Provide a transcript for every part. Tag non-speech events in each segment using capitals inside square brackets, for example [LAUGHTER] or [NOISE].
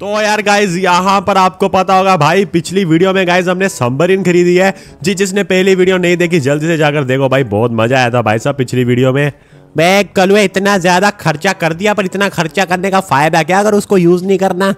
तो यार गाइज यहाँ पर आपको पता होगा भाई पिछली वीडियो में गाइज हमने सम्बरिन खरीदी है जी जिसने पहली वीडियो नहीं देखी जल्दी से जाकर देखो भाई बहुत मजा आया था भाई साहब पिछली वीडियो में मैं कल इतना ज्यादा खर्चा कर दिया पर इतना खर्चा करने का फायदा क्या अगर उसको यूज नहीं करना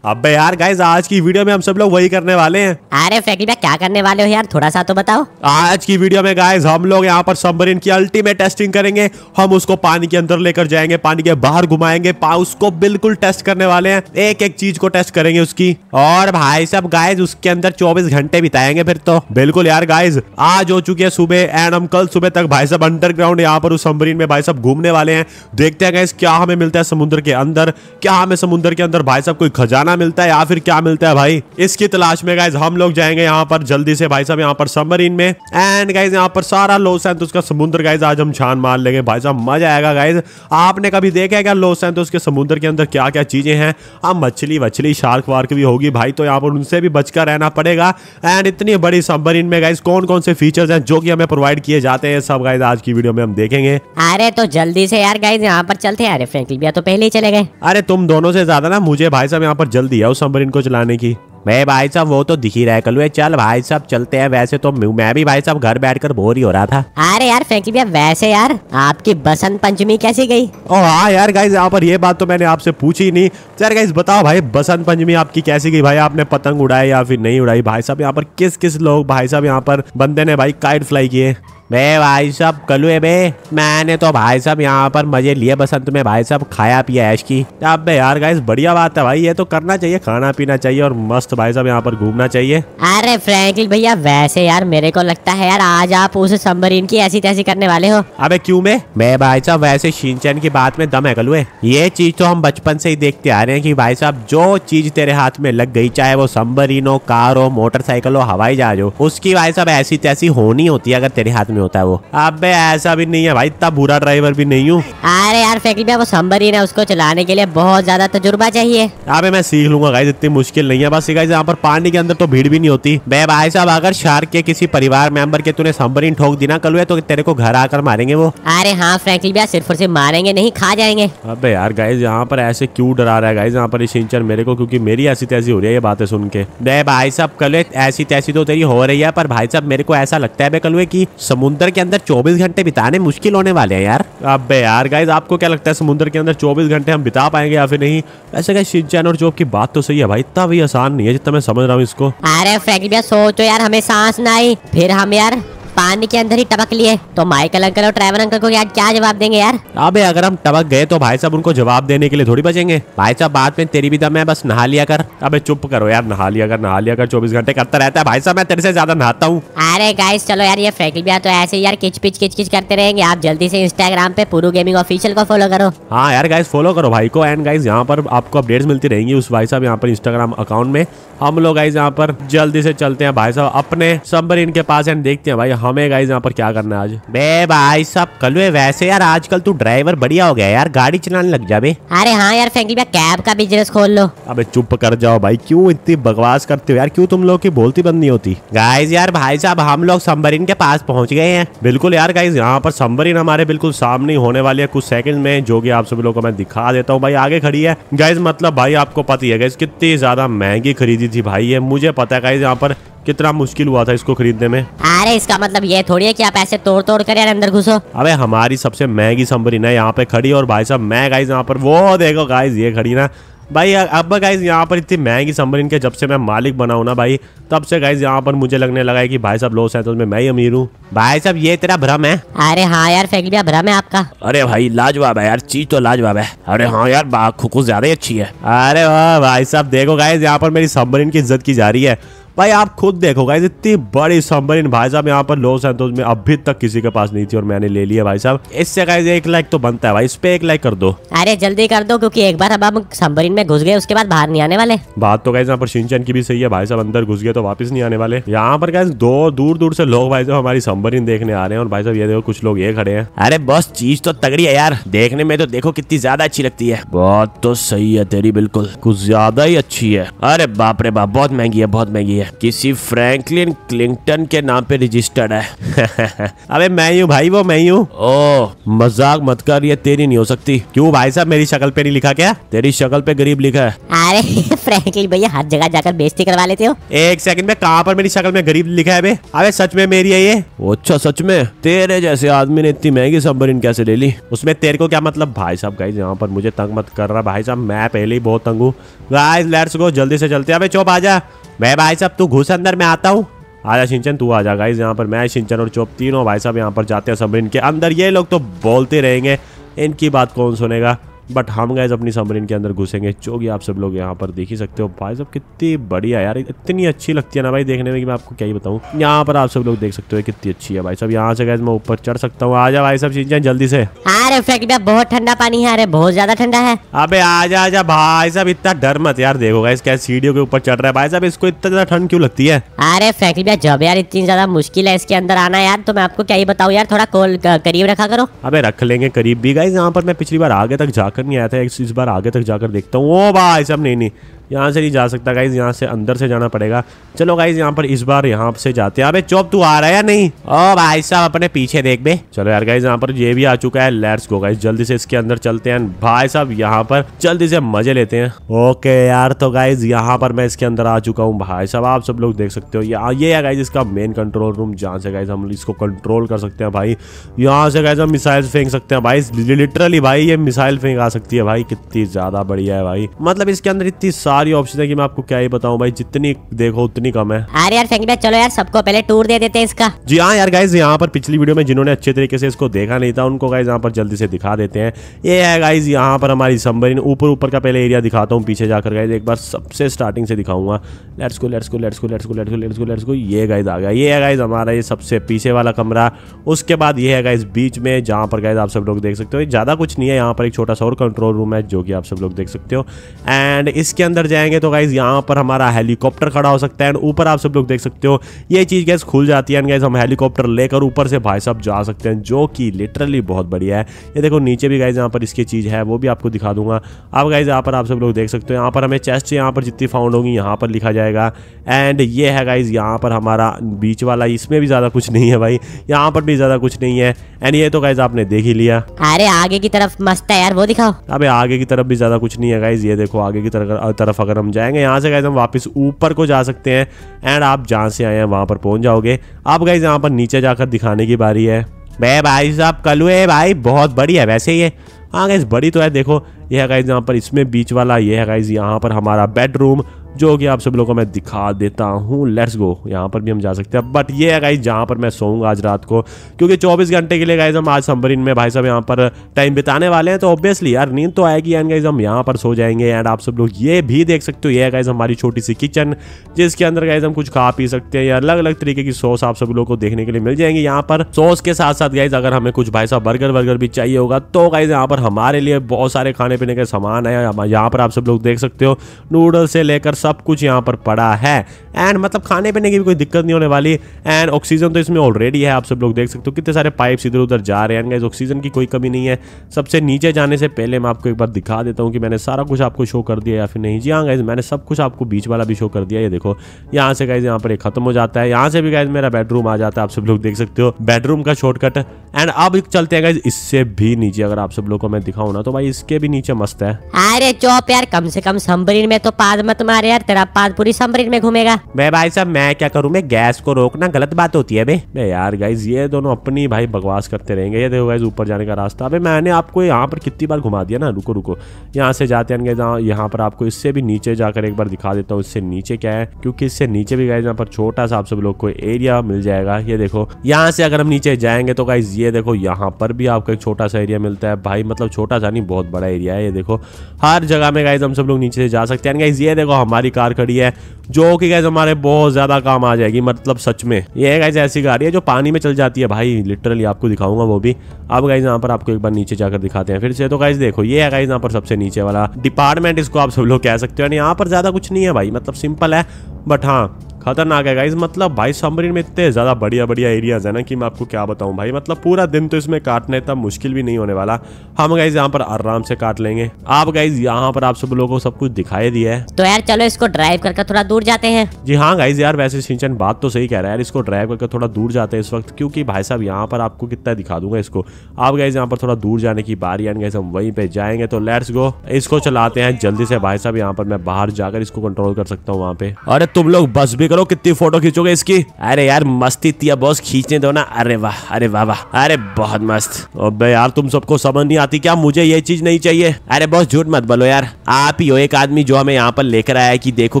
अब यार गाइज आज की वीडियो में हम सब लोग वही करने वाले हैं अरे फैकली में क्या करने वाले हो यार थोड़ा सा तो बताओ आज की वीडियो में गाइज हम लोग यहाँ पर सबमरीन की अल्टीमेट टेस्टिंग करेंगे हम उसको पानी के अंदर लेकर जाएंगे पानी के बाहर घुमाएंगे उसको बिल्कुल टेस्ट करने वाले हैं एक एक चीज को टेस्ट करेंगे उसकी और भाई साहब गाइज उसके अंदर चौबीस घंटे बिताएंगे फिर तो बिल्कुल यार गाइज आज हो चुकी है सुबह एंड हम कल सुबह तक भाई साहब अंडरग्राउंड यहाँ पर उस सबमरीन में भाई साहब घूमने वाले हैं देखते हैं गाइज क्या हमें मिलता है समुद्र के अंदर क्या हमें समुद्र के अंदर भाई साहब कोई खजाना खाना मिलता है या फिर क्या मिलता है भाई इसकी तलाश में गाइज हम लोग जाएंगे यहाँ पर जल्दी से भाई साहब यहाँ पर सबमरीन में एंड गाइज यहाँ पर सारा लो एंथोस का समुद्र गाइज आज हम छान मार लेंगे भाई साहब मजा आएगा गाइज आपने कभी देखा है क्या लो एंथोस के समुद्र के अंदर क्या क्या चीजें हैं अब मछली वछली शार्क वार्क भी होगी भाई तो यहाँ पर उनसे भी बचकर रहना पड़ेगा एंड इतनी बड़ी सबमरीन में गाइज कौन कौन से फीचर है जो की हमें प्रोवाइड किए जाते हैं सब गाइज आज की वीडियो में हम देखेंगे अरे तो जल्दी से यार गाइज यहाँ पर चलते हैं अरे फ्रेंकली भैया तो पहले ही चले गए अरे तुम दोनों से ज्यादा ना मुझे भाई साहब यहाँ पर जल्दी शक्ल दिया उस सबमरीन को चलाने की मैं भाई साहब वो तो दिखी रहा है कलुए चल भाई साहब चलते हैं वैसे तो मैं भी भाई साहब घर बैठकर बोर ही हो रहा था अरे यार फैंकी भैया वैसे यार आपकी बसंत पंचमी कैसी गई ओ हाँ यार गाइज यहाँ पर ये बात तो मैंने आपसे पूछी नहीं यार गाइज बताओ भाई बसंत पंचमी आपकी कैसी गई भाई आपने पतंग उड़ाई या फिर नहीं उड़ाई भाई साहब यहाँ पर किस किस लोग भाई साहब यहाँ पर बंदे ने भाई काइट फ्लाई किए बे भाई साहब कलुए बे मैंने तो भाई साहब यहाँ पर मजे लिए बसंत में भाई साहब खाया पिया ऐश की अब यार गाइस बढ़िया बात है भाई ये तो करना चाहिए खाना पीना चाहिए और मस्त भाई साहब यहाँ पर घूमना चाहिए अरे फ्रेंकली भैया वैसे यार मेरे को लगता है यार आज आप उस सबमरीन की ऐसी तैसी करने वाले हो अबे क्यूँ मैं मैं भाई साहब वैसे शिनचैन की बात में दम है कलुए ये चीज तो हम बचपन से ही देखते आ रहे हैं की भाई साहब जो चीज तेरे हाथ में लग गई चाहे वो सबमरीन हो कार हो मोटरसाइकिल हो हवाई जहाज हो उसकी भाई साहब ऐसी तैसी होनी होती है अगर तेरे हाथ में होता है वो अब ऐसा भी नहीं है भाई इतना बुरा ड्राइवर भी नहीं हूँ अरे यार फैक्ट्री में वो संभर ही ना उसको चलाने के लिए बहुत ज्यादा तजुर्बा चाहिए अबे मैं सीख लूंगा गाइस इतनी मुश्किल नहीं है बस गाइस यहाँ पर पानी के अंदर तो भीड़ भी नहीं होती बे भाई साहब अगर शार्क के किसी परिवार मेंबर के तूने संबरीन ठोक दी ना कल तो तेरे को घर आकर मारेंगे वो अरे हाँ फ्रेंकली भैया सिर्फ और सिर्फ मारेंगे नहीं खा जाएंगे अबे यार गाइस यहाँ पर ऐसे क्यों डरा रहा है गाइस यहाँ पर इस इंचर मेरे को क्योंकि मेरी ऐसी तैसी हो रही है ये बातें सुन के बे भाई साहब कल ऐसी तैसी तो तेरी हो रही है पर भाई साहब मेरे को ऐसा लगता है बे कलुए की समुद्र समुद्र के अंदर 24 घंटे बिताने मुश्किल होने वाले हैं यार अब यार गाइज आपको क्या लगता है समुद्र के अंदर 24 घंटे हम बिता पाएंगे या फिर नहीं वैसे क्या शिनचैन और जॉब की बात तो सही है भाई इतना भी आसान नहीं है जितना मैं समझ रहा हूँ इसको अरे फ्रेंड भैया सोचो यार हमें सांस ना आई फिर हम यार पानी के अंदर ही टपक लिए तो माइकल अंकल और ट्रेवल अंकल को यार क्या जवाब देंगे यार अबे अगर हम टपक गए तो भाई साहब उनको जवाब देने के लिए थोड़ी बचेंगे भाई साहब बाद में तेरी भी दम है बस नहा लिया कर अबे चुप करो यार नहा लिया कर नहा लिया कर चौबीस घंटे करता रहता है भाई साहब मैं तेरे से ज्यादा नहाता हूँ अरे गाइस चलो यार ये फैकल भी तो ऐसे यार किच पिच किच किच करते रहेंगे आप जल्दी से इंस्टाग्राम पे पुरु गेमिंग ऑफिशियल को फॉलो करो हाँ यार गाइस फॉलो करो भाई को एंड गाइस यहाँ पर आपको अपडेट्स मिलती रहेंगी उस भाई साहब यहाँ पर इंस्टाग्राम अकाउंट में हम लोग गाइस यहाँ पर जल्दी से चलते हैं भाई साहब अपने सब इनके पास एंड देखते हैं भाई हमें गाइज यहाँ पर क्या करना है आज बे भाई साहब कल वैसे यार आजकल तू ड्राइवर बढ़िया हो गया यार गाड़ी चलाने लग जा अरे हाँ यार फैंकी भाई कैब का बिजनेस खोल लो अब चुप कर जाओ भाई क्यूँ इतनी बकवास करते हो यार क्यूँ तुम लोग की बोलती बंद नहीं होती गाइज यार भाई साहब हम लोग संबरीन के पास पहुँच गए हैं बिल्कुल यार गाइज यहाँ पर संबरीन हमारे बिल्कुल सामने होने वाली है कुछ सेकंड में जो की आप सभी लोग को मैं दिखा देता हूँ भाई आगे खड़ी है गाइज मतलब भाई आपको पता ही है गाइज कितनी ज्यादा महंगी खरीदी थी भाई ये मुझे पता है गाइज यहाँ पर कितना मुश्किल हुआ था इसको खरीदने में अरे इसका मतलब ये थोड़ी है कि आप ऐसे तोड़ तोड़ कर यार अंदर घुसो अबे हमारी सबसे महंगी संबरी है यहाँ पे खड़ी और भाई साहब मैं गाइज यहाँ पर वो देखो गाइज ये खड़ी ना भाई अब गाइज यहाँ पर इतनी महंगी समरीन के जब से मैं मालिक बना हूँ ना भाई तब से गाइज यहाँ पर मुझे लगने लगा है कि भाई साहब लोस है तो मैं ही अमीर हूँ भाई साहब ये तेरा भ्रम है अरे हाँ यार फेंक दिया भ्रम है आपका अरे भाई लाजवाब है यार चीज तो लाजवाब है अरे हाँ यार खुकुस ज्यादा ही अच्छी है अरे वाह भाई साहब देखो गाइज यहाँ पर मेरी समरीन की इज्जत की जा रही है भाई आप खुद देखो गाइज इतनी बड़ी सबमरीन भाई साहब यहाँ पर लो सैंतोस में अभी तक किसी के पास नहीं थी और मैंने ले लिया भाई साहब इससे गाइज एक लाइक तो बनता है भाई इस पे एक लाइक कर दो अरे जल्दी कर दो क्योंकि एक बार अब हम सबमरीन में घुस गए उसके बाद बाहर नहीं आने वाले बात तो गाइज यहाँ पर सिंचन की भी सही है भाई साहब अंदर घुस गए तो वापस नहीं आने वाले यहाँ पर गाइज दो दूर दूर से लोग भाई साहब हमारी सबमरीन देखने आ रहे हैं और भाई साहब ये देखो कुछ लोग ये खड़े हैं अरे बस चीज तो तगड़ी है यार देखने में तो देखो कितनी ज्यादा अच्छी लगती है बहुत तो सही है तेरी बिल्कुल कुछ ज्यादा ही अच्छी है अरे बाप रे बाप बहुत महंगी है बहुत महंगी है है किसी फ्रैंकलिन क्लिंगटन के नाम पे रजिस्टर्ड है [LAUGHS] अबे मैं ही हूँ भाई वो मैं ही हूँ ओ मजाक मत कर ये तेरी नहीं हो सकती क्यों भाई साहब मेरी शक्ल पे नहीं लिखा क्या तेरी शक्ल पे गरीब लिखा है अरे [LAUGHS] फ्रैंकलिन भैया हर जगह जाकर बेइज्जती करवा लेते हो एक सेकंड में कहाँ पर मेरी शक्ल में गरीब लिखा है बे सच में मेरी है ये अच्छा सच में तेरे जैसे आदमी ने इतनी महंगी सबमरीन कैसे ले ली उसमें तेरे को क्या मतलब भाई साहब गाइज यहाँ पर मुझे तंग मत कर रहा भाई साहब मैं पहले ही बहुत तंग हूँ गाइज लेट्स गो जल्दी से चलते अबे चुप आ जा मैं भाई साहब तू घुस अंदर मैं आता हूँ आजा सिंचन तू आजा गाइज यहाँ पर मैं सिंचन और चोप तीनों भाई साहब यहाँ पर जाते हैं सब इनके अंदर ये लोग तो बोलते रहेंगे इनकी बात कौन सुनेगा बट हम गए अपनी सबमरीन के अंदर घुसेंगे जो कि आप सब लोग यहाँ पर देख ही सकते हो भाई सब कितनी बढ़िया यार इतनी अच्छी लगती है ना भाई देखने में कि मैं आपको क्या ही बताऊँ यहाँ पर आप सब लोग देख सकते हो कितनी अच्छी है भाई साहब यहाँ से गए मैं ऊपर चढ़ सकता हूँ आ भाई सब चीजें जल्दी से अरे हाँ फेंकना बहुत ठंडा पानी है अरे बहुत ज्यादा ठंडा है अबे आजा आजा भाई साहब इतना डर मत यार देखो गाइस क्या सीढ़ियों के ऊपर चढ़ रहा है भाई साहब इसको इतना ज्यादा ठंड क्यों लगती है अरे फैक्ट्री जब यार इतनी ज्यादा मुश्किल है इसके अंदर आना यार तो मैं आपको क्या ही बताऊँ यार थोड़ा कॉल करीब रखा करो अबे रख लेंगे करीब भी गाइस यहाँ पर मैं पिछली बार आगे तक जा जाकर नहीं आया था इस बार आगे तक जाकर देखता हूँ ओ भाई साहब नहीं नहीं यहाँ से नहीं जा सकता गाइज यहाँ से अंदर से जाना पड़ेगा चलो गाइज यहाँ पर इस बार यहाँ से जाते हैं अबे चौप तू आ रहा है या नहीं ओ भाई साहब अपने पीछे देख बे चलो यार गाइज यहाँ पर ये भी आ चुका है लेट्स गो गाइज जल्दी से इसके अंदर चलते हैं भाई साहब यहाँ पर जल्दी से मजे लेते हैं ओके यार तो गाइज यहाँ पर मैं इसके अंदर आ चुका हूँ भाई साहब आप सब लोग देख सकते हो यहाँ ये है गाइज इसका मेन कंट्रोल रूम जहाँ से गाइज हम इसको कंट्रोल कर सकते हैं भाई यहाँ से गाइज हम मिसाइल फेंक सकते हैं भाई लिटरली भाई ये मिसाइल फेंक आ सकती है भाई कितनी ज्यादा बढ़िया है भाई मतलब इसके अंदर इतनी सारी ऑप्शन है कि मैं आपको क्या ही बताऊं भाई जितनी देखो उतनी कम है अरे यार फेंक चलो यार सबको पहले टूर दे देते हैं इसका जी हाँ यार गाइज यहाँ पर पिछली वीडियो में जिन्होंने अच्छे तरीके से इसको देखा नहीं था उनको गाइज यहाँ पर जल्दी से दिखा देते हैं ये है गाइज यहाँ पर हमारी सबमरीन ऊपर ऊपर का पहले एरिया दिखाता हूँ पीछे जाकर गाइज एक बार सबसे स्टार्टिंग से दिखाऊंगा लेट्स को लेट्स को लेट्स को लेट्स को लेट्स को लेट्स को लेट्स को ये गाइज आ गया ये है गाइज हमारा ये सबसे पीछे वाला कमरा उसके बाद ये है गाइज बीच में जहाँ पर गाइज आप सब लोग देख सकते हो ज़्यादा कुछ नहीं है यहाँ पर एक छोटा सा और कंट्रोल रूम है जो कि आप सब लोग देख सकते हो एंड इसके अंदर अंदर जाएंगे तो गाइज यहाँ पर हमारा हेलीकॉप्टर खड़ा हो सकता है एंड ऊपर आप सब लोग देख सकते हो ये चीज़ गैस खुल जाती है एंड गैस हम हेलीकॉप्टर लेकर ऊपर से भाई साहब जा सकते हैं जो कि लिटरली बहुत बढ़िया है ये देखो नीचे भी गाइज यहाँ पर इसकी चीज़ है वो भी आपको दिखा दूंगा अब गाइज यहाँ पर आप सब लोग देख सकते हो यहाँ पर हमें चेस्ट यहाँ पर जितनी फाउंड होगी यहाँ पर लिखा जाएगा एंड ये है गाइज यहाँ पर हमारा बीच वाला इसमें भी ज़्यादा कुछ नहीं है भाई यहाँ पर भी ज़्यादा कुछ नहीं है एंड ये तो गाइज आपने देख ही लिया अरे आगे की तरफ मस्त है यार वो दिखाओ अबे आगे की तरफ भी ज़्यादा कुछ नहीं है गाइज ये देखो आगे की तरफ तरफ अगर हम जाएंगे यहाँ से गाइज हम वापस ऊपर को जा सकते हैं एंड आप जहाँ से आए हैं वहाँ पर पहुँच जाओगे आप गाइज यहाँ पर नीचे जाकर दिखाने की बारी है बे भाई साहब कलू है भाई बहुत बड़ी है वैसे ये हाँ गाइज बड़ी तो है देखो यह है गाइज यहाँ पर इसमें बीच वाला ये है गाइज यहाँ पर हमारा बेडरूम जो कि आप सब लोगों को मैं दिखा देता हूँ लेट्स गो यहाँ पर भी हम जा सकते हैं बट ये है गाइज जहाँ पर मैं सोऊंगा आज रात को क्योंकि 24 घंटे के लिए गाइज हम आज सम्बरीन में भाई साहब यहाँ पर टाइम बिताने वाले हैं तो ऑब्वियसली यार नींद तो आएगी एंड गाइज हम यहाँ पर सो जाएंगे एंड आप सब लोग ये भी देख सकते हो ये है गाइज हमारी छोटी सी किचन जिसके अंदर गाइज हम कुछ खा पी सकते हैं या अलग अलग तरीके की सॉस आप सब लोग को देखने के लिए मिल जाएंगे यहाँ पर सॉस के साथ साथ गाइज अगर हमें कुछ भाई साहब बर्गर वर्गर भी चाहिए होगा तो गाइज यहाँ पर हमारे लिए बहुत सारे खाने पीने के सामान है यहाँ पर आप सब लोग देख सकते हो नूडल से लेकर सब कुछ यहाँ पर पड़ा है एंड मतलब खाने पीने की भी कोई दिक्कत नहीं होने वाली एंड ऑक्सीजन तो इसमें ऑलरेडी है आप सब लोग देख सकते हो कितने सारे पाइप्स इधर उधर जा रहे हैं एंड ऑक्सीजन की कोई कमी नहीं है सबसे नीचे जाने से पहले मैं आपको एक बार दिखा देता हूँ कि मैंने सारा कुछ आपको शो कर दिया या फिर नहीं जी हाँ गाइज मैंने सब कुछ आपको बीच वाला भी शो कर दिया ये देखो यहाँ से गाइज यहाँ पर खत्म हो जाता है यहाँ से भी गाइज मेरा बेडरूम आ जाता है आप सब लोग देख सकते हो बेडरूम का शॉर्टकट एंड अब चलते हैं गाइज इससे भी नीचे अगर आप सब लोग को मैं दिखाऊँ ना तो भाई इसके भी नीचे मस्त है अरे चौप यार कम से कम संबरी में तो पाद मत मारे यार तेरा पाद पूरी समरीर में घूमेगा मैं भाई साहब मैं क्या करूँ मैं गैस को रोकना गलत बात होती है बे यार गाइज ये दोनों अपनी भाई बकवास करते रहेंगे ये देखो गाइज ऊपर जाने का रास्ता अभी मैंने आपको यहाँ पर कितनी बार घुमा दिया ना रुको रुको यहाँ से जाते हैं यहाँ पर आपको इससे भी नीचे जाकर एक बार दिखा देता हूँ इससे नीचे क्या है क्योंकि इससे नीचे भी गाइज यहाँ पर छोटा सा आप सब लोग को एरिया मिल जाएगा ये देखो यहाँ से अगर हम नीचे जाएंगे तो गाइज ये देखो यहाँ पर भी आपको एक छोटा सा एरिया मिलता है भाई मतलब छोटा सा नहीं बहुत बड़ा एरिया है ये देखो हर जगह में गाइज हम सब लोग नीचे से जा सकते हैं गाइज ये देखो हमारे सारी कार खड़ी है जो कि गैस हमारे बहुत ज़्यादा काम आ जाएगी मतलब सच में ये है गैस ऐसी गाड़ी है जो पानी में चल जाती है भाई लिटरली आपको दिखाऊंगा वो भी अब गाइज यहाँ पर आपको एक बार नीचे जाकर दिखाते हैं फिर से तो गाइज देखो ये है गाइज यहाँ पर सबसे नीचे वाला डिपार्टमेंट इसको आप सब लोग कह सकते हो यहाँ पर ज़्यादा कुछ नहीं है भाई मतलब सिंपल है बट हाँ खतरनाक है गाइज मतलब भाई सबमरीन में इतने ज़्यादा बढ़िया बढ़िया एरियाज़ है ना कि मैं आपको क्या बताऊँ भाई मतलब पूरा दिन तो इसमें काटना इतना मुश्किल भी नहीं होने वाला हम गाइज यहाँ पर आराम से काट लेंगे आप गाइज यहाँ पर आप सब लोगों को सब कुछ दिखाई दिया है तो यार चलो इसको ड्राइव करके थोड़ा दूर जाते हैं जी हाँ गाइज यार वैसे सिंचन बात तो सही कह रहा है यार इसको ड्राइव करके थोड़ा दूर जाते हैं इस वक्त क्योंकि भाई साहब यहाँ पर आपको कितना दिखा दूंगा इसको आप गाइज यहाँ पर थोड़ा दूर जाने की बारी यानी गाइज हम वहीं पे जाएंगे तो लेट्स गो इसको चलाते हैं जल्दी से भाई साहब यहाँ पर मैं बाहर जाकर इसको कंट्रोल कर सकता हूँ वहाँ पे अरे तुम लोग बस भी करो कितनी फोटो खींचोगे इसकी अरे यार मस्ती थी बॉस खींचने दो ना अरे वाह अरे वाह वाह अरे बहुत मस्त अबे यार तुम सबको समझ नहीं आती क्या मुझे ये चीज नहीं चाहिए अरे बॉस झूठ मत बोलो यार आप ही हो एक आदमी जो हमें यहाँ पर लेकर आया की देखो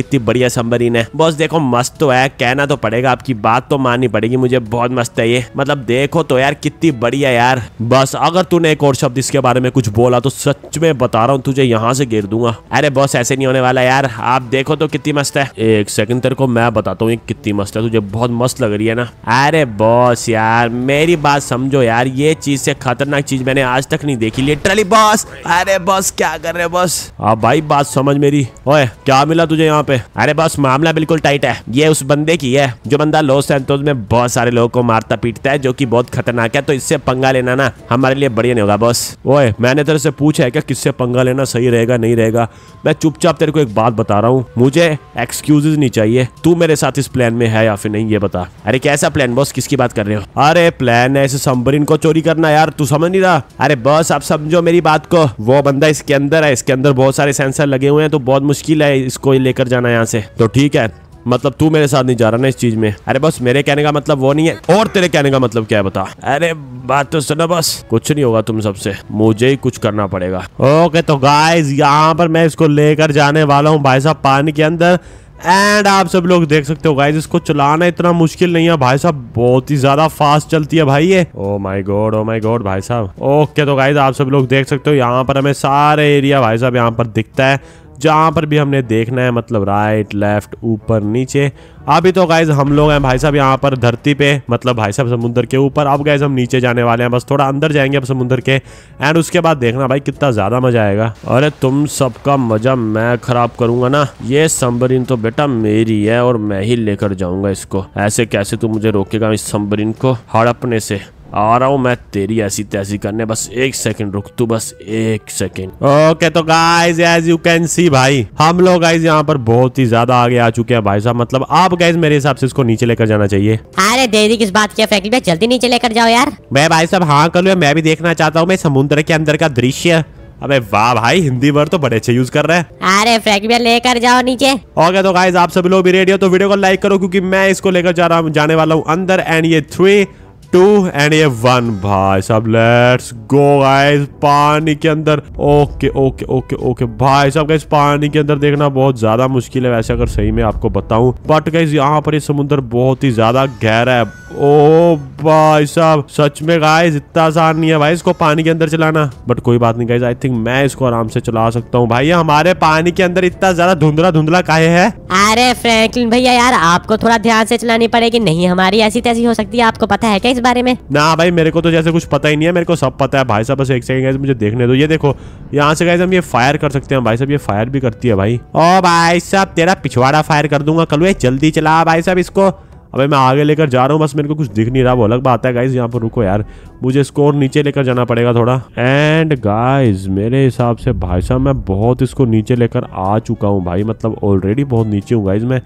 कितनी बढ़िया सम्बरीन है बॉस देखो मस्त तो है कहना तो पड़ेगा आपकी बात तो माननी पड़ेगी मुझे बहुत मस्त है ये मतलब देखो तो यार कितनी बढ़िया यार बस अगर तूने एक और शब्द इसके बारे में कुछ बोला तो सच में बता रहा हूँ तुझे यहाँ से गिर दूंगा अरे बॉस ऐसे नहीं होने वाला यार आप देखो तो कितनी मस्त है एक सेकंड तेरे को मैं बताता हूँ ये कितनी मस्त है तुझे तो बहुत मस्त लग रही है ना अरे बॉस यार मेरी बात समझो यार ये चीज से खतरनाक चीज मैंने आज तक नहीं देखी लिटरली बॉस अरे बॉस क्या कर रहे बॉस हाँ भाई बात समझ मेरी ओए क्या मिला तुझे यहाँ पे अरे बॉस मामला बिल्कुल टाइट है ये उस बंदे की है जो बंदा लॉस सैंतोस में बहुत सारे लोगों को मारता पीटता है जो की बहुत खतरनाक है तो इससे पंगा लेना ना हमारे लिए बढ़िया नहीं होगा बॉस ओए मैंने तेरे से पूछा है क्या किससे पंगा लेना सही रहेगा नहीं रहेगा मैं चुपचाप तेरे को एक बात बता रहा हूँ मुझे एक्सक्यूजेज नहीं चाहिए तू मेरे साथ इस प्लान में है या फिर नहीं ये बता अरे कैसा प्लान बॉस किसकी बात कर रहे हो अरे प्लान है इसे संबरिन को चोरी करना यार तू समझ नहीं रहा अरे बस आप समझो मेरी बात को वो बंदा इसके अंदर है इसके अंदर बहुत सारे सेंसर लगे हुए हैं तो बहुत मुश्किल है इसको लेकर जाना यहाँ से तो ठीक है मतलब तू मेरे साथ नहीं जा रहा ना इस चीज में अरे बस मेरे कहने का मतलब वो नहीं है और तेरे कहने का मतलब क्या है बता अरे बात तो सुनो बस कुछ नहीं होगा तुम सबसे मुझे ही कुछ करना पड़ेगा ओके तो गाइस यहाँ पर मैं इसको लेकर जाने वाला हूँ भाई साहब पानी के अंदर एंड आप सब लोग देख सकते हो गाइज इसको चलाना इतना मुश्किल नहीं है भाई साहब बहुत ही ज्यादा फास्ट चलती है भाई ये oh my God oh my God भाई साहब ओके तो गाइज आप सब लोग देख सकते हो यहाँ पर हमें सारे एरिया भाई साहब यहाँ पर दिखता है जहाँ पर भी हमने देखना है मतलब राइट लेफ्ट ऊपर नीचे अभी तो गाइज हम लोग हैं भाई साहब यहाँ पर धरती पे मतलब भाई साहब समुद्र के ऊपर अब गाइज हम नीचे जाने वाले हैं बस थोड़ा अंदर जाएंगे अब समुद्र के एंड उसके बाद देखना भाई कितना ज़्यादा मज़ा आएगा अरे तुम सबका मज़ा मैं ख़राब करूंगा ना ये संबरीन तो बेटा मेरी है और मैं ही लेकर जाऊंगा इसको ऐसे कैसे तू मुझे रोकेगा इस संबरीन को हड़पने से आ रहा हूँ मैं तेरी ऐसी तैसी करने बस एक सेकंड रुक तू बस एक सेकंड ओके तो guys as you can see भाई हम लोग गाइस यहाँ पर बहुत ही ज्यादा आगे आ चुके हैं भाई साहब मतलब आप गाइस मेरे हिसाब से इसको नीचे लेकर जाना चाहिए अरे देरी किस बात की फैक्ट्री में जल्दी नीचे लेकर जाओ यार मैं भाई साहब हाँ कर लू मैं भी देखना चाहता हूँ मैं समुद्र के अंदर का दृश्य अबे वाह भाई हिंदी वर्ड तो बड़े अच्छे यूज कर रहे हैं अरे फ्रैंक लेकर जाओ नीचे ओके तो गाइस आप सभी लोग भी रेडियो तो वीडियो को लाइक करो क्योंकि मैं इसको लेकर जा रहा हूँ जाने वाला हूँ अंदर एंड ये थ्री टू एंड ये वन भाई साहब लेट्स गो गाइस पानी के अंदर ओके ओके ओके ओके भाई साहब गाइस पानी के अंदर देखना बहुत ज्यादा मुश्किल है वैसे अगर सही में आपको बताऊं बट गाइस यहाँ पर ये समुद्र बहुत ही ज्यादा गहरा है ओ भाई साहब सच में गाइस इतना आसान नहीं है भाई इसको पानी के अंदर चलाना बट कोई बात नहीं गाइस आई थिंक मैं इसको आराम से चला सकता हूँ भाई हमारे पानी के अंदर इतना ज्यादा धुंधला धुंधला काहे है अरे फ्रैंकलिन भैया यार आपको थोड़ा ध्यान से चलानी पड़ेगी नहीं हमारी ऐसी तैसी हो सकती है आपको पता है क्या इस बारे में ना भाई मेरे को तो जैसे कुछ पता ही नहीं है मेरे को सब पता है भाई साहब बस एक सेकंड मुझे देखने दो ये देखो यहाँ से गाइस हम ये फायर कर सकते हैं भाई साहब ये फायर भी करती है भाई ओ भाई साहब तेरा पिछवाड़ा फायर कर दूंगा कल जल्दी चला भाई साहब इसको अबे मैं आगे लेकर जा रहा हूँ बस मेरे को कुछ दिख नहीं रहा वो अलग बात है गाइज यहाँ पर रुको यार मुझे इसको और नीचे लेकर जाना पड़ेगा थोड़ा एंड गाइज मेरे हिसाब से भाई साहब मैं बहुत इसको नीचे लेकर आ चुका हूँ भाई मतलब ऑलरेडी बहुत नीचे हूँ गाइज मैं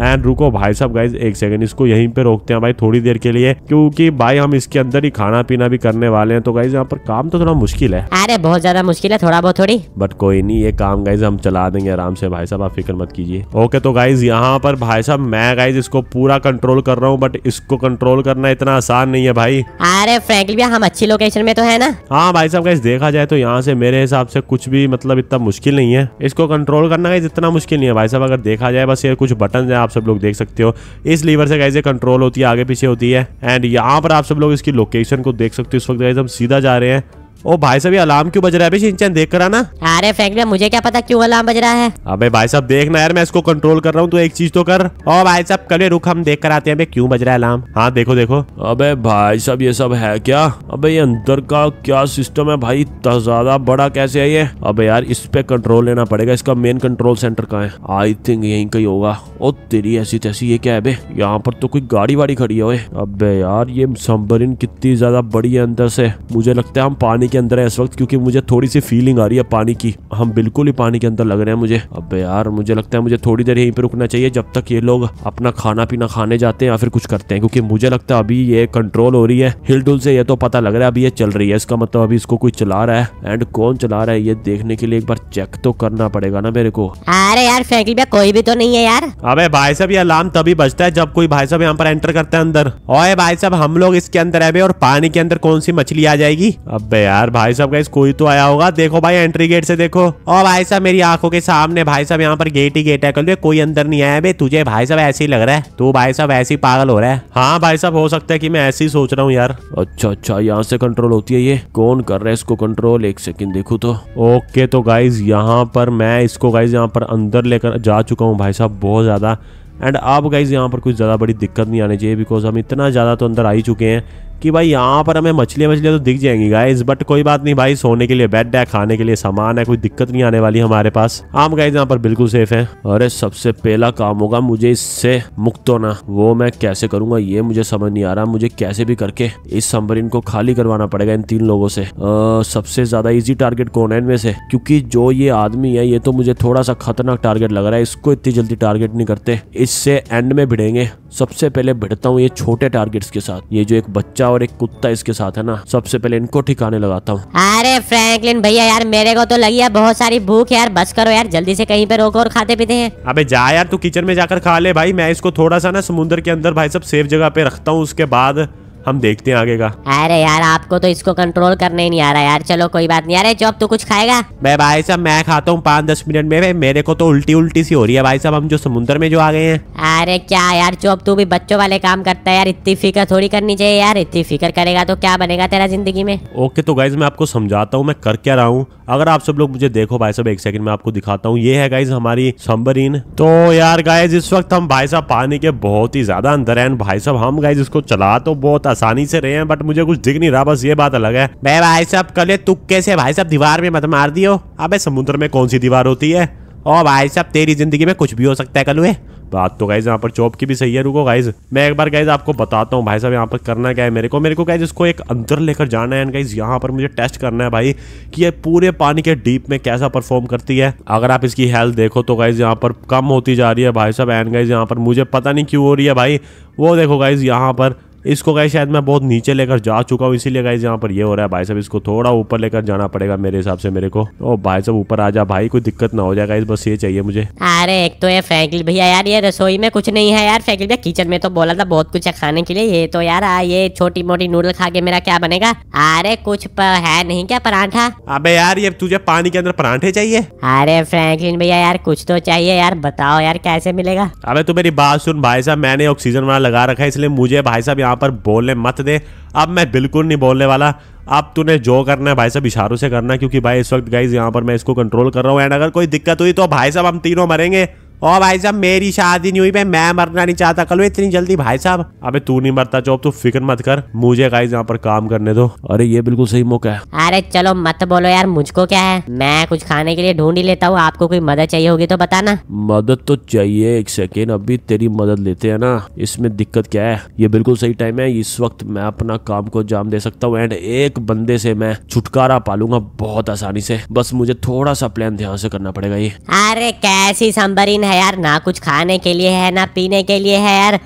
एंड रुको भाई साहब गाइज एक सेकंड इसको यहीं पे रोकते हैं भाई थोड़ी देर के लिए क्योंकि भाई हम इसके अंदर ही खाना पीना भी करने वाले हैं तो गाइज यहाँ पर काम तो थोड़ा मुश्किल है अरे बहुत ज्यादा मुश्किल है थोड़ा बहुत थोड़ी बट कोई नहीं ये काम गाइज हम चला देंगे आराम से भाई साहब आप फिक्र मत कीजिए ओके तो गाइज यहाँ पर भाई साहब मैं गाइज इसको पूरा कंट्रोल कर रहा हूँ बट इसको कंट्रोल करना इतना आसान नहीं है भाई अरे फ्रेंकल भैया हम अच्छी लोकेशन में तो है ना हाँ भाई साहब गाइज देखा जाए तो यहाँ से मेरे हिसाब से कुछ भी मतलब इतना मुश्किल नहीं है इसको कंट्रोल करना गाइज इतना मुश्किल नहीं है भाई साहब अगर देखा जाए बस ये कुछ बटन है आप सब लोग देख सकते हो इस लीवर से गाइज ये कंट्रोल होती है आगे पीछे होती है एंड यहाँ पर आप सब लोग इसकी लोकेशन को देख सकते हो इस वक्त गाइज हम सीधा जा रहे हैं ओ भाई साहब ये अलार्म क्यों बज रहा है अभी सिंचन देख कर आना अरे फेंक में मुझे क्या पता क्यों अलार्म बज रहा है अबे भाई साहब देखना यार मैं इसको कंट्रोल कर रहा हूँ तो एक चीज तो कर ओ भाई साहब कल रुक हम देख कर आते हैं क्यों बज रहा है अलार्म हाँ देखो देखो अबे भाई साहब ये सब है क्या अबे ये अंदर का क्या सिस्टम है भाई इतना ज्यादा बड़ा कैसे है ये अब यार इस पे कंट्रोल लेना पड़ेगा इसका मेन कंट्रोल सेंटर कहाँ है आई थिंक यही कहीं होगा ओ तेरी ऐसी तैसी ये क्या है बे यहाँ पर तो कोई गाड़ी वाड़ी खड़ी है अब यार ये सबमरीन कितनी ज्यादा बड़ी है अंदर से मुझे लगता है हम पानी पानी के अंदर है इस वक्त क्योंकि मुझे थोड़ी सी फीलिंग आ रही है पानी की हम बिल्कुल ही पानी के अंदर लग रहे हैं मुझे अब यार मुझे लगता है मुझे थोड़ी देर यहीं पर रुकना चाहिए जब तक ये लोग अपना खाना पीना खाने जाते हैं या फिर कुछ करते हैं क्योंकि मुझे लगता है अभी ये कंट्रोल हो रही है हिल डुल से ये तो पता लग रहा है अभी ये चल रही है इसका मतलब अभी इसको कोई चला रहा है एंड कौन चला रहा है ये देखने के लिए एक बार चेक तो करना पड़ेगा ना मेरे को अरे यार फैक्ट्री में कोई भी तो नहीं है यार अबे भाई साहब ये अलार्म तभी बजता है जब कोई भाई साहब यहाँ पर एंटर करता है अंदर और भाई साहब हम लोग इसके अंदर है और पानी के अंदर कौन सी मछली आ जाएगी अब यार यार भाई साहब गाइस कोई तो आया होगा देखो भाई एंट्री गेट से देखो और भाई साहब मेरी आंखों के सामने भाई साहब यहाँ पर गेट ही गेट है कल तो कोई अंदर नहीं आया भाई तुझे भाई साहब ऐसे ही लग रहा है तू भाई साहब ऐसे ही पागल हो रहा है हाँ भाई साहब हो सकता है की मैं ऐसे ही सोच रहा हूँ यार अच्छा अच्छा यहाँ से कंट्रोल होती है ये कौन कर रहा है इसको कंट्रोल एक सेकंड देखो तो ओके तो गाइज यहाँ पर मैं इसको गाइज यहाँ पर अंदर लेकर जा चुका हूँ भाई साहब बहुत ज्यादा एंड अब गाइज यहाँ पर कुछ ज़्यादा बड़ी दिक्कत नहीं आनी चाहिए बिकॉज हम इतना ज़्यादा तो अंदर आ ही चुके हैं कि भाई यहाँ पर हमें मछलियाँ मछलियाँ तो दिख जाएंगी गाइज बट कोई बात नहीं भाई सोने के लिए बेड है खाने के लिए सामान है कोई दिक्कत नहीं आने वाली हमारे पास आम गाइज यहाँ पर बिल्कुल सेफ है अरे सबसे पहला काम होगा मुझे इससे मुक्त होना वो मैं कैसे करूंगा ये मुझे समझ नहीं आ रहा मुझे कैसे भी करके इस सम्बरीन को खाली करवाना पड़ेगा इन तीन लोगों से आ, सबसे ज्यादा इजी टारगेट कौन है इनमें से क्योंकि जो ये आदमी है ये तो मुझे थोड़ा सा खतरनाक टारगेट लग रहा है इसको इतनी जल्दी टारगेट नहीं करते इससे एंड में भिड़ेंगे सबसे पहले भिड़ता हूँ ये छोटे टारगेट्स के साथ ये जो एक बच्चा बच्चा और एक कुत्ता इसके साथ है ना सबसे पहले इनको ठिकाने लगाता हूँ अरे फ्रैंकलिन भैया यार मेरे को तो लगी है बहुत सारी भूख यार बस करो यार जल्दी से कहीं पे रोको और खाते पीते हैं अबे जा यार तू किचन में जाकर खा ले भाई मैं इसको थोड़ा सा ना समुद्र के अंदर भाई सब सेफ जगह पे रखता हूँ उसके बाद हम देखते हैं आगे का अरे यार आपको तो इसको कंट्रोल करने ही नहीं आ रहा यार चलो कोई बात नहीं अरे जॉब तू कुछ खाएगा मैं भाई साहब मैं खाता हूँ पाँच दस मिनट में मेरे को तो उल्टी उल्टी सी हो रही है भाई साहब हम जो समुद्र में जो आ गए हैं अरे क्या यार जॉब तू भी बच्चों वाले काम करता है यार इतनी फिक्र थोड़ी करनी चाहिए यार इतनी फिक्र करेगा तो क्या बनेगा तेरा जिंदगी में ओके तो गाइज मैं आपको समझाता हूँ मैं कर क्या रहा हूँ अगर आप सब लोग मुझे देखो भाई साहब एक सेकंड में आपको दिखाता हूँ ये है गाइज हमारी सम्बरीन तो यार गाइज इस वक्त हम भाई साहब पानी के बहुत ही ज्यादा अंदर है भाई साहब हम गाइज इसको चला तो बहुत आसानी से रहे हैं बट मुझे कुछ दिख नहीं रहा बस ये बात अलग है भाई भाई साहब कल तुक्के से भाई साहब दीवार में मत मार दियो अबे समुद्र में कौन सी दीवार होती है ओ भाई साहब तेरी जिंदगी में कुछ भी हो सकता है कलुए बात तो गाइज यहाँ पर चौप की भी सही है रुको गाइज मैं एक बार गाइज आपको बताता हूँ भाई साहब यहाँ पर करना क्या है मेरे को मेरे को गाइज इसको एक अंदर लेकर जाना है एंड गाइज यहाँ पर मुझे टेस्ट करना है भाई कि ये पूरे पानी के डीप में कैसा परफॉर्म करती है अगर आप इसकी हेल्थ देखो तो गाइज यहाँ पर कम होती जा रही है भाई साहब एंड गाइज यहाँ पर मुझे पता नहीं क्यों हो रही है भाई वो देखो गाइज यहाँ पर इसको गाय शायद मैं बहुत नीचे लेकर जा चुका हूँ इसीलिए गाइज यहाँ पर ये हो रहा है भाई साहब इसको थोड़ा ऊपर लेकर जाना पड़ेगा मेरे हिसाब से मेरे को ओ भाई साहब ऊपर आ जा भाई कोई दिक्कत ना हो जाएगा गाइज बस ये चाहिए मुझे अरे एक तो ये फैकल भैया यार ये रसोई में कुछ नहीं है यार फैकल भैया किचन में तो बोला था बहुत कुछ है खाने के लिए ये तो यार ये छोटी मोटी नूडल खा के मेरा क्या बनेगा अरे कुछ है नहीं क्या पराठा अबे यार ये तुझे पानी के अंदर पराठे चाहिए अरे फ्रैंकलिन भैया यार कुछ तो चाहिए यार बताओ यार कैसे मिलेगा अबे तू मेरी बात सुन भाई साहब मैंने ऑक्सीजन वाला लगा रखा है इसलिए मुझे भाई साहब यहाँ पर बोलने मत दे अब मैं बिल्कुल नहीं बोलने वाला अब तूने जो करना है भाई साहब इशारों से करना क्योंकि भाई इस वक्त गाइज यहाँ पर मैं इसको कंट्रोल कर रहा हूँ एंड अगर कोई दिक्कत हुई तो भाई साहब हम तीनों मरेंगे ओ भाई साहब मेरी शादी नहीं हुई भाई मैं मरना नहीं चाहता कल इतनी जल्दी भाई साहब अबे तू नहीं मरता चौब तू फिक्र मत कर मुझे गाइस यहाँ पर काम करने दो अरे ये बिल्कुल सही मौका है अरे चलो मत बोलो यार मुझको क्या है मैं कुछ खाने के लिए ढूंढ ही लेता हूँ आपको कोई मदद चाहिए होगी तो बताना मदद तो चाहिए एक सेकेंड अभी तेरी मदद लेते है ना इसमें दिक्कत क्या है ये बिल्कुल सही टाइम है इस वक्त मैं अपना काम को जाम दे सकता हूँ एंड एक बंदे से मैं छुटकारा पा लूंगा बहुत आसानी से बस मुझे थोड़ा सा प्लान ध्यान से करना पड़ेगा ये अरे कैसी संबरीन है यार ना कुछ खाने के लिए है ना पीने के लिए है यार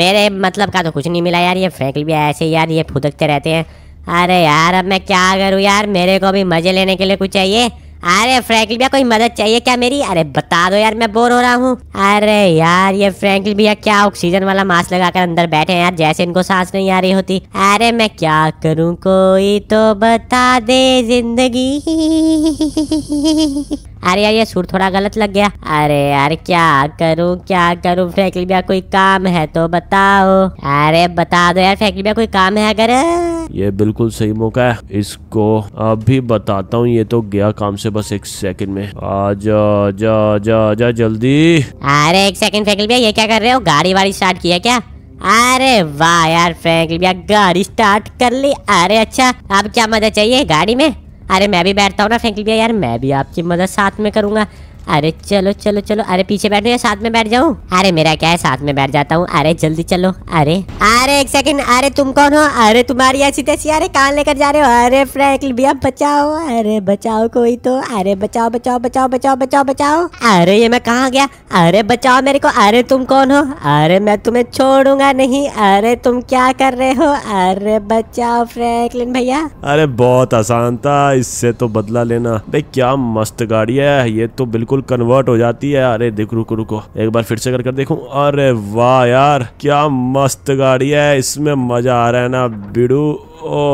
मेरे मतलब का तो कुछ नहीं मिला यार ये फेंक भी ऐसे यार ये फुदकते रहते हैं अरे यार अब मैं क्या करूँ यार मेरे को भी मज़े लेने के लिए कुछ चाहिए अरे फ्रैंकल भैया कोई मदद चाहिए क्या मेरी अरे बता दो यार मैं बोर हो रहा हूँ अरे यार ये फ्रैंकल भैया क्या ऑक्सीजन वाला मास्क लगाकर अंदर बैठे हैं यार जैसे इनको सांस नहीं आ रही होती अरे मैं क्या करूँ कोई तो बता दे जिंदगी अरे यार ये सुर थोड़ा गलत लग गया अरे यार क्या करूँ क्या करूँ फ्रैंकल भैया कोई काम है तो बताओ अरे बता दो यार फ्रैंकल भैया कोई काम है अगर ये बिल्कुल सही मौका है इसको अभी बताता हूँ ये तो गया काम से से बस एक सेकंड में आ जा जा जा जा जल्दी अरे एक सेकंड फैकल भैया ये क्या कर रहे हो गाड़ी वाड़ी स्टार्ट किया क्या अरे वाह यार फैकल भैया गाड़ी स्टार्ट कर ली अरे अच्छा आप क्या मजा चाहिए गाड़ी में अरे मैं भी बैठता हूँ ना फैकल भैया यार मैं भी आपकी मदद साथ में करूंगा अरे चलो चलो चलो अरे पीछे बैठो या साथ में बैठ जाऊँ अरे मेरा क्या है साथ में बैठ जाता हूँ अरे जल्दी चलो अरे अरे एक सेकंड अरे तुम कौन हो अरे तुम्हारी ऐसी तैसी अरे कहाँ लेकर जा रहे हो अरे फ्रैंकल भैया बचाओ अरे बचाओ कोई तो अरे बचाओ बचाओ बचाओ बचाओ बचाओ बचाओ अरे ये मैं कहाँ गया अरे बचाओ मेरे को अरे तुम कौन हो अरे मैं तुम्हें छोड़ूंगा नहीं अरे तुम क्या कर रहे हो अरे बचाओ फ्रैंकलिन भैया अरे बहुत आसान था इससे तो बदला लेना भाई क्या मस्त गाड़ी है ये तो बिल्कुल बिल्कुल कन्वर्ट हो जाती है अरे देख रुको रुको एक बार फिर से कर कर देखूं अरे वाह यार क्या मस्त गाड़ी है इसमें मजा आ रहा है ना बिडू ओ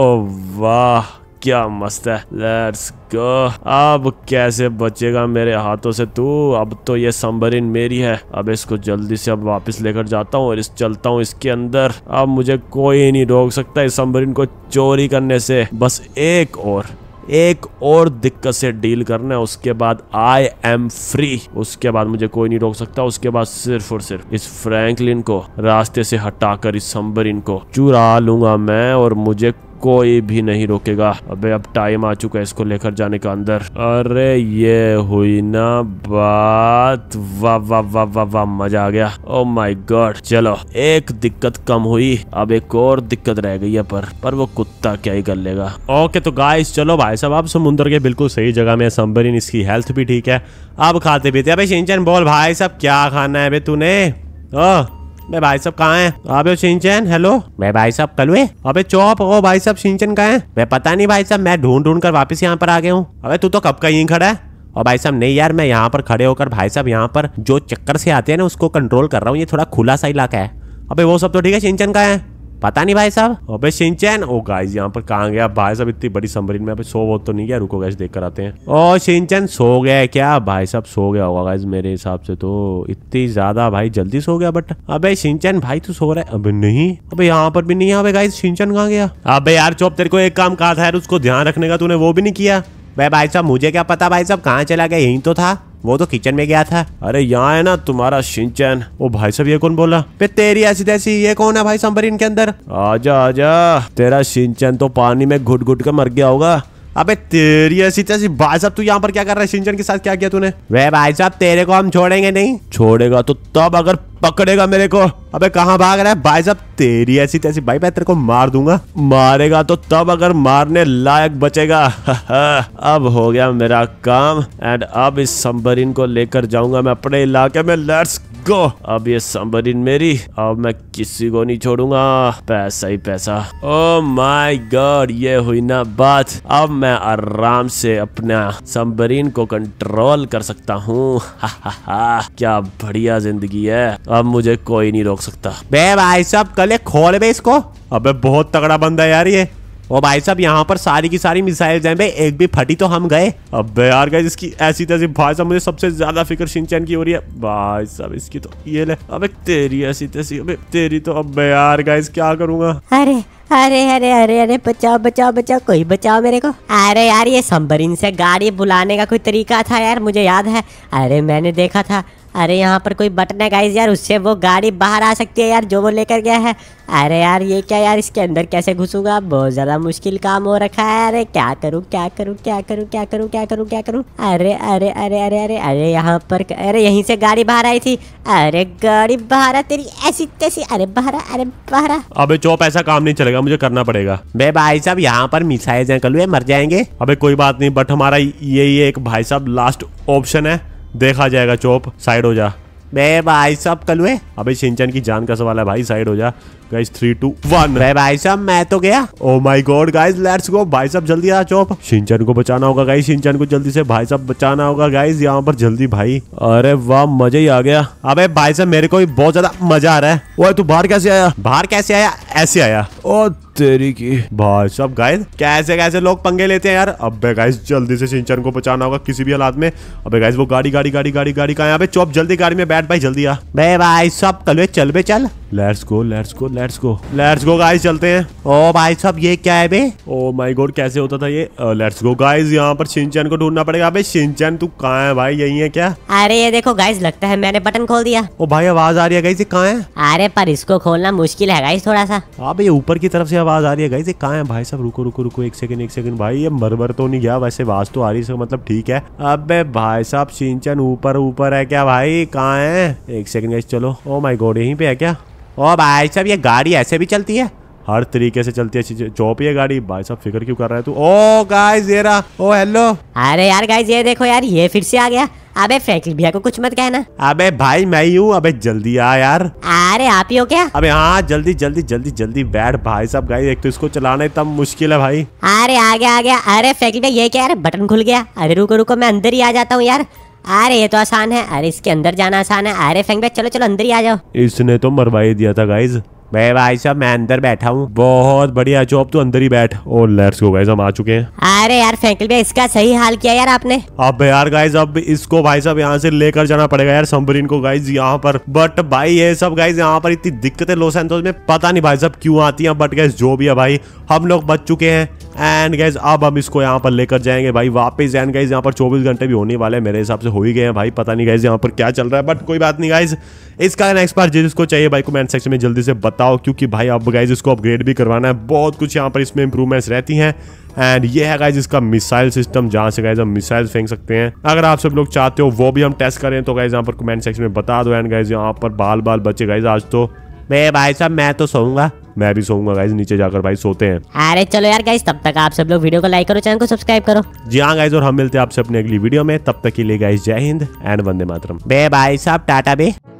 वाह क्या मस्त है लेट्स गो अब कैसे बचेगा मेरे हाथों से तू अब तो ये सम्बरिन मेरी है अब इसको जल्दी से अब वापस लेकर जाता हूँ और इस चलता हूँ इसके अंदर अब मुझे कोई नहीं रोक सकता इस सम्बरिन को चोरी करने से बस एक और एक और दिक्कत से डील करना है उसके बाद आई एम फ्री उसके बाद मुझे कोई नहीं रोक सकता उसके बाद सिर्फ और सिर्फ इस फ्रैंकलिन को रास्ते से हटाकर इस संबरिन को चुरा लूंगा मैं और मुझे कोई भी नहीं रोकेगा अबे अब टाइम आ चुका है इसको लेकर जाने का अंदर अरे ये हुई ना बात वाह वाह वाह वाह वा, मजा आ गया ओ माय गॉड चलो एक दिक्कत कम हुई अब एक और दिक्कत रह गई है पर पर वो कुत्ता क्या ही कर लेगा ओके तो गाइस चलो भाई साहब आप समुंदर के बिल्कुल सही जगह में संबरीन इसकी हेल्थ भी ठीक है अब खाते पीते अभी सिंचन बोल भाई साहब क्या खाना है अभी तूने oh, मैं भाई साहब कहाँ है अबे सिंचन हेलो मैं भाई साहब हुए अबे चौप ओ भाई साहब सिंचन कहा है मैं पता नहीं भाई साहब मैं ढूंढ ढूंढ कर वापस यहाँ पर आ गया हूँ अबे तू तो कब का यहीं खड़ा है और भाई साहब नहीं यार मैं यहाँ पर खड़े होकर भाई साहब यहाँ पर जो चक्कर से आते हैं ना उसको कंट्रोल कर रहा हूँ ये थोड़ा खुला सा इलाका है अबे वो सब तो ठीक है सिंचन का है पता नहीं भाई साहब अबे सिंचन ओ गाइस यहाँ पर कहाँ गया भाई साहब इतनी बड़ी समरीन में सो वो तो नहीं गया रुको गैस देख कर आते हैं ओ सिंचन सो गया क्या भाई साहब सो गया होगा गाइस मेरे हिसाब से तो इतनी ज्यादा भाई जल्दी सो गया बट अबे सिंचन भाई तू सो रहा है अबे नहीं अबे यहाँ पर भी नहीं अबे गाइस सिंचन कहाँ गया अबे यार चौप तेरे को एक काम कहा था यार उसको ध्यान रखने का तूने वो भी नहीं किया भाई भाई साहब मुझे क्या पता भाई साहब कहाँ चला गया यही तो था वो तो किचन में गया था अरे यहाँ है ना तुम्हारा सिंचन वो भाई साहब ये कौन बोला पे तेरी ऐसी तैसी ये कौन है भाई सांबर इनके अंदर आजा आजा तेरा सिंचन तो पानी में घुट घुट कर मर गया होगा अबे तेरी ऐसी तैसी भाई साहब तू यहाँ पर क्या कर रहा है सिंचन के साथ क्या किया तूने वे भाई साहब तेरे को हम छोड़ेंगे नहीं छोड़ेगा तो तब अगर पकड़ेगा मेरे को अबे कहाँ भाग रहा है भाई साहब तेरी ऐसी तैसी भाई मैं तेरे को मार दूंगा मारेगा तो तब अगर मारने लायक बचेगा [LAUGHS] अब हो गया मेरा काम एंड अब इस सम्बरीन को लेकर जाऊंगा मैं अपने इलाके में लेट्स गो अब ये सम्बरीन मेरी अब मैं किसी को नहीं छोड़ूंगा पैसा ही पैसा ओ माई गॉड ये हुई ना बात अब मैं आराम से अपना सम्बरीन को कंट्रोल कर सकता हूँ [LAUGHS] क्या बढ़िया जिंदगी है अब मुझे कोई नहीं रोक सकता बे भाई साहब कले खोल बे इसको अबे बहुत तगड़ा बंदा यार ये ओ भाई साहब यहाँ पर सारी की सारी मिसाइल हैं भाई एक भी फटी तो हम गए अब यार गए इसकी ऐसी तैसी भाई साहब मुझे सबसे ज्यादा फिक्र सिंचन की हो रही है भाई साहब इसकी तो ये ले अबे तेरी ऐसी तैसी अबे तेरी तो अब यार गाइस क्या करूंगा अरे अरे अरे अरे अरे बचाओ बचाओ बचाओ कोई बचाओ मेरे को अरे यार ये संबरिन से गाड़ी बुलाने का कोई तरीका था यार मुझे याद है अरे मैंने देखा था अरे यहाँ पर कोई बटन है गाइज यार उससे वो गाड़ी बाहर आ सकती है यार जो वो लेकर गया है अरे यार ये क्या यार इसके अंदर कैसे घुसूंगा बहुत ज़्यादा मुश्किल काम हो रखा है अरे क्या करूँ क्या करूँ क्या करूँ क्या करूँ क्या करूँ क्या करूँ अरे अरे अरे अरे अरे अरे यहाँ पर अरे यहीं से गाड़ी बाहर आई थी अरे गाड़ी बाहर तेरी ऐसी तैसी अरे बाहर अरे बाहर अबे चौप ऐसा काम नहीं चलेगा मुझे करना पड़ेगा बे भाई साहब यहाँ पर मिसाइल कल मर जाएंगे अबे कोई बात नहीं बट हमारा यही एक भाई साहब लास्ट ऑप्शन है देखा जाएगा चोप साइड हो जा बे भाई सब कलुए अबे सिंचन की जान का सवाल है भाई साइड हो जा गाइस थ्री टू वन भाई साहब मैं तो गया oh my God guys let's go भाई साहब जल्दी आ चौप सिंचन को बचाना होगा गाइस सिंचन को जल्दी से भाई साहब बचाना होगा गाइस यहाँ पर जल्दी भाई अरे वाह मजा ही आ गया अबे भाई साहब मेरे को भी बहुत ज्यादा मजा आ रहा है वो तू बाहर कैसे आया बाहर कैसे आया ऐसे आया ओ तेरी की भाई साहब गाइस कैसे कैसे लोग पंगे लेते हैं यार अबे गाइस जल्दी से सिंचन को बचाना होगा किसी भी हालात में अबे गाइस वो गाड़ी गाड़ी गाड़ी गाड़ी गाड़ी कहाँ पे चौप जल्दी गाड़ी में बैठ भाई जल्दी आ भाई साहब कल चल बे चल let's go let's go let's let's go let's go guys चलते हैं ओ oh, भाई साहब ये क्या है बे ओ माय गॉड कैसे होता था ये लेट्स गो गाइस यहाँ पर शिनचैन को ढूंढना पड़ेगा अबे शिनचैन तू कहाँ है भाई यही है क्या अरे ये देखो गाइस लगता है मैंने बटन खोल दिया ओ oh, भाई आवाज आ रही है गाइस ये कहाँ है अरे पर इसको खोलना मुश्किल है गाइस थोड़ा सा हाँ भाई ऊपर की तरफ से आवाज आ रही है गाइस ये कहाँ है भाई साहब रुको रुको रुको एक सेकंड एक सेकंड भाई ये मरमर तो नहीं गया वैसे आवाज तो आ रही है मतलब ठीक है अब भाई साहब शिनचैन ऊपर ऊपर है क्या भाई कहाँ है एक सेकंड गाइस चलो ओ माय गॉड यही पे है क्या ओ भाई साहब ये गाड़ी ऐसे भी चलती है हर तरीके से चलती है चीजें चौप ये है गाड़ी भाई साहब फिक्र क्यों कर रहा है तू ओ गाइस ये रहा ओ हेलो अरे यार गाइस ये देखो यार ये फिर से आ गया अबे फ्रैंकलिन भैया को कुछ मत कहना अबे भाई मैं ही हूँ अबे जल्दी आ यार अरे आप ही हो क्या अबे हाँ जल्दी जल्दी जल्दी जल्दी बैठ भाई साहब गाइस एक तो इसको चलाना इतना मुश्किल है भाई अरे आ गया आ गया अरे फ्रैंकलिन भैया ये क्या यार बटन खुल गया अरे रुको रुको मैं अंदर ही आ जाता हूँ यार अरे ये तो आसान है अरे इसके अंदर जाना आसान है अरे फेंग चलो चलो अंदर ही आ जाओ इसने तो मरवा ही दिया था गाइज मैं भाई साहब मैं अंदर बैठा हूँ बहुत बढ़िया जो अब तो अंदर ही बैठ और लेट्स गो गाइस हम आ चुके हैं अरे यार फैंकल भाई इसका सही हाल किया यार आपने अब यार गाइज अब इसको भाई साहब यहाँ से लेकर जाना पड़ेगा यार समरीन को गाइस यहाँ पर बट भाई ये सब गाइज यहाँ पर इतनी दिक्कत है लोसेंटोस में पता नहीं भाई साहब क्यूँ आती है बट गाइज जो भी है भाई हम लोग बच चुके हैं एंड गाइज अब हम इसको यहाँ पर लेकर जाएंगे भाई वापस एंड गाइज यहाँ पर चौबीस घंटे भी होने वाले मेरे हिसाब से हो ही गए हैं भाई पता नहीं गाइज यहाँ पर क्या चल रहा है बट कोई बात नहीं गाइज इसका नेक्स्ट पार्ट जिसको चाहिए भाई कमेंट सेक्शन में जल्दी से बताओ क्योंकि भाई अब गाइज इसको अपग्रेड भी करवाना है बहुत कुछ यहाँ पर इसमें इंप्रूवमेंट्स रहती हैं एंड ये है गाइज इसका मिसाइल सिस्टम जहाँ से गाइज हम मिसाइल फेंक सकते हैं अगर आप सब लोग चाहते हो वो भी हम टेस्ट करें तो गाइज यहाँ पर कमेंट सेक्शन में बता दो एंड गाइज यहाँ पर बाल बाल बचे गाइज आज तो बे भाई साहब मैं तो सोऊंगा मैं भी सोऊंगा गाइस नीचे जाकर भाई सोते हैं अरे चलो यार गाइस तब तक आप सब लोग वीडियो को लाइक करो चैनल को सब्सक्राइब करो जी हाँ गाइज और हम मिलते हैं आपसे अपने अगली वीडियो में तब तक के लिए गाइस जय हिंद एंड वंदे मातरम बे भाई साहब टाटा बे